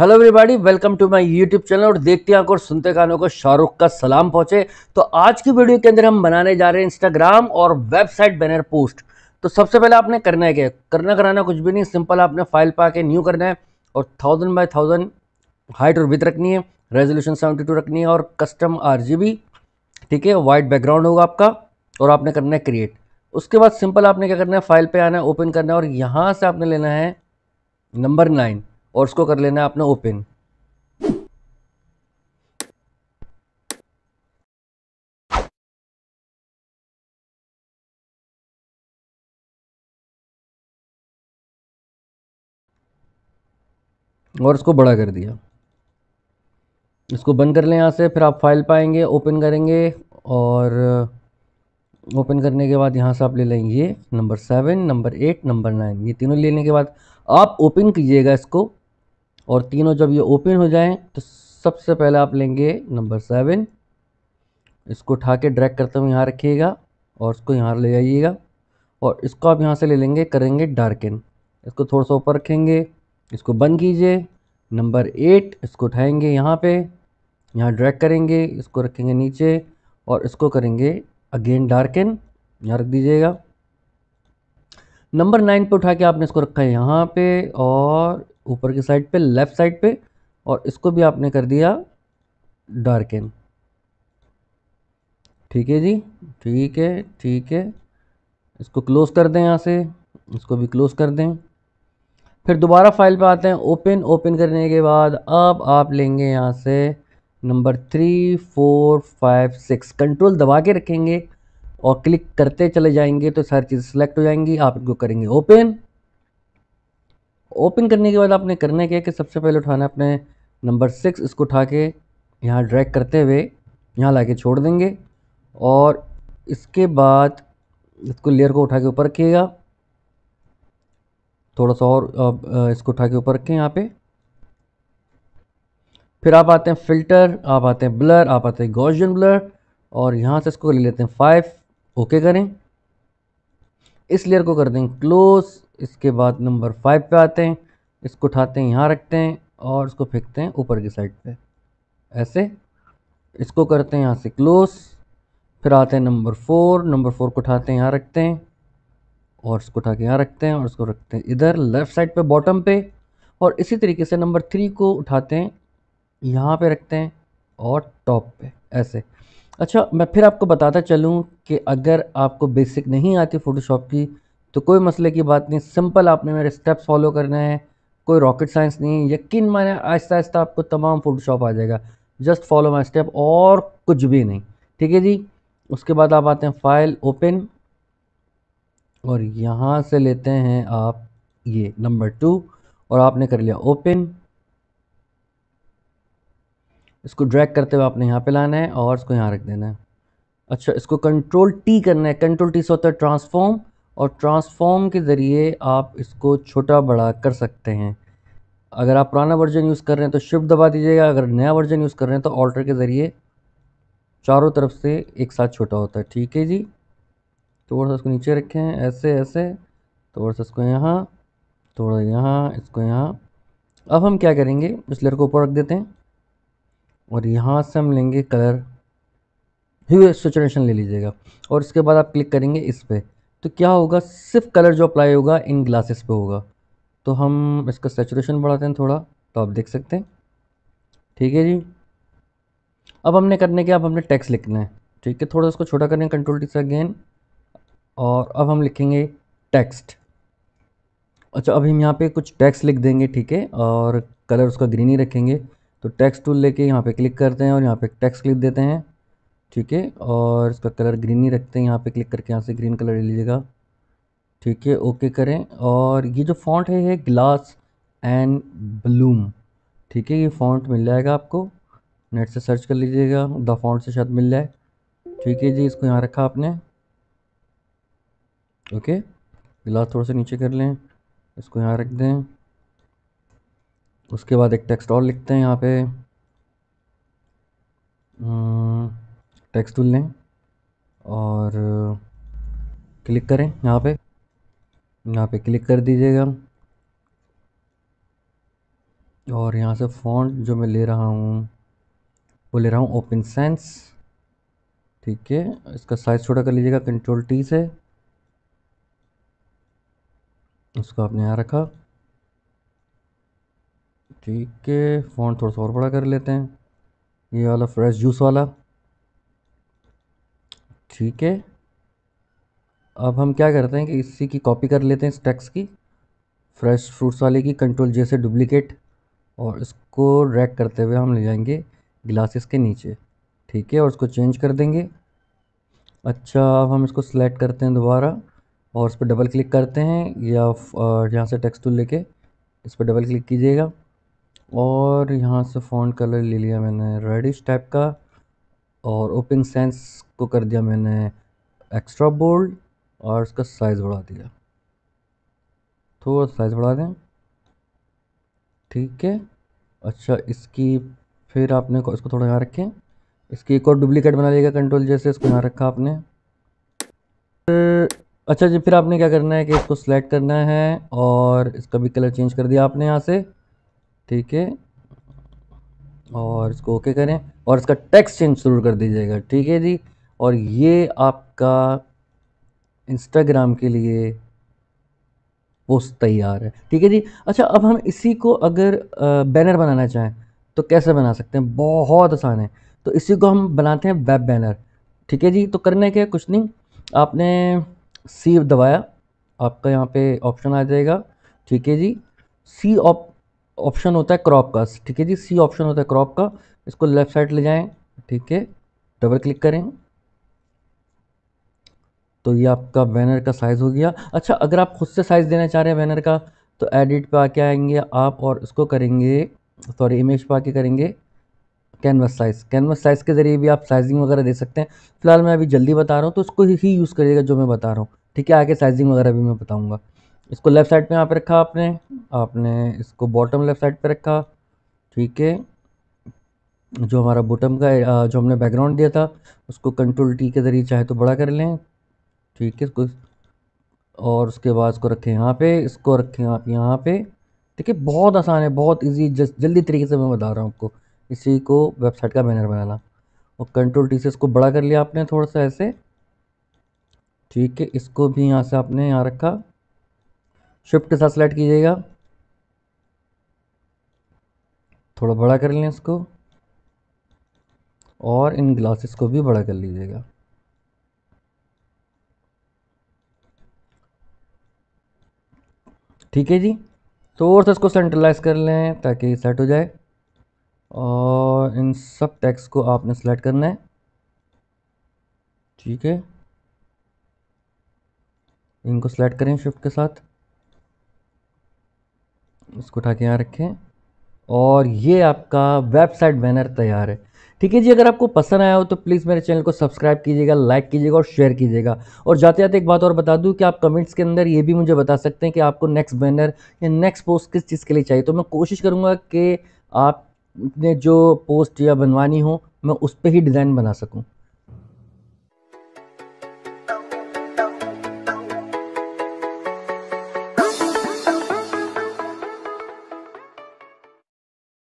hello everybody welcome to my YouTube channel और देखते आंखों और सुनते कानों को शाहरुख का सलाम पहुंचे तो आज की वीडियो के अंदर हम बनाने जा रहे हैं इंस्टाग्राम और वेबसाइट बैनर पोस्ट तो सबसे पहले आपने करना है क्या करना कराना कुछ भी नहीं सिंपल आपने फाइल पा के न्यू करना है और थाउजेंड बाई थाउजेंड हाइट और विथ रखनी है रेजोल्यूशन सेवेंटी रखनी है और कस्टम आर ठीक है वाइट बैकग्राउंड होगा आपका और आपने करना है क्रिएट उसके बाद सिंपल आपने क्या करना है फाइल पर आना है ओपन करना है और यहाँ से आपने लेना है नंबर नाइन और उसको कर लेना है आपने ओपन और इसको बड़ा कर दिया इसको बंद कर लें यहाँ से फिर आप फाइल पाएंगे ओपन करेंगे और ओपन करने के बाद यहाँ से आप ले लेंगे number seven number eight number nine ये तीनों लेने के बाद आप ओपन कीजिएगा इसको और तीनों जब ये ओपन हो जाएं तो सबसे पहले आप लेंगे नंबर सेवन इसको उठा के ड्रैग करते हुए यहाँ रखिएगा और इसको यहाँ ले जाइएगा और इसको आप यहाँ से ले लेंगे करेंगे डार्किन इसको थोड़ा सा ऊपर रखेंगे इसको बंद कीजिए नंबर एट इसको उठाएंगे यहाँ पे यहाँ ड्रैग करेंगे इसको रखेंगे नीचे और इसको करेंगे अगेन डार्किन यहाँ रख दीजिएगा नंबर नाइन पे उठा के आपने इसको रखा है यहाँ पे और ऊपर की साइड पे लेफ़्ट साइड पे और इसको भी आपने कर दिया डार्कन ठीक है जी ठीक है ठीक है इसको क्लोज़ कर दें यहाँ से इसको भी क्लोज़ कर दें फिर दोबारा फाइल पे आते हैं ओपन ओपन करने के बाद अब आप लेंगे यहाँ से number three four five six control दबा के रखेंगे और क्लिक करते चले जाएंगे तो सारी चीज़ सेलेक्ट हो जाएंगी आप इनको करेंगे ओपन ओपन करने के बाद आपने करना क्या कि सबसे पहले उठाना अपने नंबर सिक्स इसको उठा के यहाँ ड्रैग करते हुए यहाँ ला छोड़ देंगे और इसके बाद इसको लेयर को उठा के ऊपर रखिएगा थोड़ा सा और इसको उठा के ऊपर रखें यहाँ पे फिर आप आते हैं फिल्टर आप आते हैं ब्लर आप आते हैं गोजन ब्लर और यहाँ से इसको ले लेते हैं फाइव ओके करें इस लेयर को कर दें क्लोज इसके बाद नंबर फाइव पे आते हैं इसको उठाते हैं यहाँ रखते हैं और इसको फेंकते हैं ऊपर की साइड पे ऐसे इसको करते हैं यहाँ से क्लोज फिर आते हैं नंबर फोर नंबर फोर को उठाते हैं यहाँ रखते हैं और इसको उठा के यहाँ रखते हैं और इसको रखते हैं इधर लेफ़्ट साइड पे बॉटम पे और इसी तरीके से नंबर थ्री को उठाते हैं यहाँ पे रखते हैं और टॉप पे ऐसे अच्छा मैं फिर आपको बताता चलूँ कि अगर आपको बेसिक नहीं आती फ़ोटोशॉप की तो कोई मसले की बात नहीं सिंपल आपने मेरे स्टेप्स फॉलो करना है कोई रॉकेट साइंस नहीं है यकीन माने आहिस्ता आहिस्ता आपको तमाम फ़ोटोशॉप आ जाएगा जस्ट फॉलो माई स्टेप और कुछ भी नहीं ठीक है जी उसके बाद आप आते हैं फाइल ओपन और यहाँ से लेते हैं आप ये नंबर टू और आपने कर लिया ओपन इसको ड्रैग करते हुए आपने यहाँ पे लाना है और इसको यहाँ रख देना है अच्छा इसको कंट्रोल टी करना है कंट्रोल टी से होता है ट्रांसफॉर्म और ट्रांसफॉर्म के ज़रिए आप इसको छोटा बड़ा कर सकते हैं अगर आप पुराना वर्जन यूज़ कर रहे हैं तो शिफ्ट दबा दीजिएगा अगर नया वर्जन यूज़ कर रहे हैं तो ऑल्टर के ज़रिए चारों तरफ से एक साथ छोटा होता है ठीक है जी थोड़ा सा इसको नीचे रखें ऐसे ऐसे थोड़ा सा इसको यहाँ थोड़ा यहाँ इसको यहाँ अब हम क्या करेंगे इस लेयर को ऊपर रख देते हैं और यहाँ से हम लेंगे कलर ह्यू सेचुरेशन ले लीजिएगा और इसके बाद आप क्लिक करेंगे इस पर तो क्या होगा सिर्फ कलर जो अप्लाई होगा इन ग्लासेस पे होगा तो हम इसका सेचुरेशन बढ़ाते हैं थोड़ा तो आप देख सकते हैं ठीक है जी अब हमने करने के अब हमने टैक्स लिखना है ठीक है थोड़ा उसको छोटा करेंगे कंट्रोल टी से अगेन और अब हम लिखेंगे टेक्स्ट अच्छा अब हम यहाँ पे कुछ टैक्स लिख देंगे ठीक है और कलर उसका ग्रीन ही रखेंगे तो टेक्स्ट टूल लेके यहाँ पे क्लिक करते हैं और यहाँ पे टेक्स्ट क्लिक देते हैं ठीक है और इसका कलर ग्रीन ही रखते हैं यहाँ पे क्लिक करके यहाँ से ग्रीन कलर ले लीजिएगा ठीक है ओके करें और ये जो फॉन्ट है ये ग्लास एंड ब्लूम ठीक है ये फॉन्ट मिल जाएगा आपको नेट से सर्च कर लीजिएगा द फॉन्ट से शायद मिल जाए ठीक है जी इसको यहाँ रखा आपने ओके गिलास थोड़ा सा नीचे कर लें इसको यहाँ रख दें उसके बाद एक टेक्स्ट और लिखते हैं यहाँ पे टेक्स्ट हम्म, टूल लें और क्लिक करें यहाँ पे यहाँ पे क्लिक कर दीजिएगा और यहाँ से फॉन्ट जो मैं ले रहा हूँ वो ले रहा हूँ ओपन सेंस ठीक है इसका साइज़ छोटा कर लीजिएगा कंट्रोल टी से उसको आपने यहाँ रखा ठीक है फ़ॉन्ट थोड़ा सा और बड़ा कर लेते हैं ये वाला फ्रेश जूस वाला ठीक है अब हम क्या करते हैं कि इसी की कॉपी कर लेते हैं इस टैक्स की फ्रेश फ्रूट्स वाले की कंट्रोल जैसे डुप्लीकेट डुप्लिकेट और इसको रैक करते हुए हम ले जाएंगे ग्लासेस के नीचे ठीक है और इसको चेंज कर देंगे अच्छा अब हम इसको सिलेक्ट करते हैं दोबारा और इस पर डबल क्लिक करते हैं या यहाँ से टेक्स्ट टूल लेके इस पर डबल क्लिक कीजिएगा और यहाँ से फ़ॉन्ट कलर ले लिया मैंने रेडिश टाइप का और ओपन सेंस को कर दिया मैंने एक्स्ट्रा बोल्ड और इसका साइज़ बढ़ा दिया थोड़ा साइज़ बढ़ा दें ठीक है अच्छा इसकी फिर आपने इसको थोड़ा यहाँ रखें इसकी एक और डुप्लीकेट बना लिएगा कंट्रोल जैसे इसको यहाँ रखा आपने अच्छा जी फिर आपने क्या करना है कि इसको सिलेक्ट करना है और इसका भी कलर चेंज कर दिया आपने यहाँ से ठीक है और इसको ओके करें और इसका टेक्स्ट चेंज जरूर कर दीजिएगा ठीक है जी और ये आपका इंस्टाग्राम के लिए पोस्ट तैयार है ठीक है जी अच्छा अब हम इसी को अगर बैनर बनाना चाहें तो कैसे बना सकते हैं बहुत आसान है तो इसी को हम बनाते हैं वेब बैनर ठीक है जी तो करने के कुछ नहीं आपने सीव दबाया आपका यहाँ पे ऑप्शन आ जाएगा ठीक है जी सी ऑप ऑप्शन होता है क्रॉप का ठीक है जी सी ऑप्शन होता है क्रॉप का इसको लेफ्ट साइड ले जाएं ठीक है डबल क्लिक करें तो ये आपका बैनर का साइज़ हो गया अच्छा अगर आप खुद से साइज़ देना चाह रहे हैं बैनर का तो एडिट पे आके आएंगे आप और इसको करेंगे सॉरी इमेज पे आके करेंगे कैनवस साइज़ कैनवस साइज़ के ज़रिए भी आप साइजिंग वगैरह दे सकते हैं फिलहाल मैं अभी जल्दी बता रहा हूँ तो उसको ही, यूज़ करिएगा जो मैं बता रहा हूँ ठीक है आके साइजिंग वगैरह भी मैं बताऊँगा इसको लेफ़्ट साइड पे यहाँ पे रखा आपने आपने इसको बॉटम लेफ़्ट साइड पे रखा ठीक है जो हमारा बॉटम का जो हमने बैकग्राउंड दिया था उसको कंट्रोल टी के ज़रिए चाहे तो बड़ा कर लें ठीक है इसको और उसके बाद इसको रखें यहाँ पे इसको रखें आप यहाँ पे ठीक है बहुत आसान है बहुत इजी जल्दी तरीके से मैं बता रहा हूँ आपको इसी को वेबसाइट का बैनर बनाना और कंट्रोल टी से इसको बड़ा कर लिया आपने थोड़ा सा ऐसे ठीक है इसको भी यहाँ से आपने यहाँ रखा शिफ्ट के साथ सेलेक्ट कीजिएगा थोड़ा बड़ा कर लें इसको और इन ग्लासेस को भी बड़ा कर लीजिएगा ठीक है जी तो और से तो इसको सेंट्रलाइज कर लें ताकि सेट हो जाए और इन सब टैक्स को आपने सेलेक्ट करना है ठीक है इनको सेलेक्ट करें शिफ्ट के साथ इसको उठा के यहाँ रखें और ये आपका वेबसाइट बैनर तैयार है ठीक है जी अगर आपको पसंद आया हो तो प्लीज़ मेरे चैनल को सब्सक्राइब कीजिएगा लाइक कीजिएगा और शेयर कीजिएगा और जाते जाते एक बात और बता दूं कि आप कमेंट्स के अंदर ये भी मुझे बता सकते हैं कि आपको नेक्स्ट बैनर या नेक्स्ट पोस्ट किस चीज़ के लिए चाहिए तो मैं कोशिश करूँगा कि आपने जो पोस्ट या बनवानी हो मैं उस पर ही डिज़ाइन बना सकूँ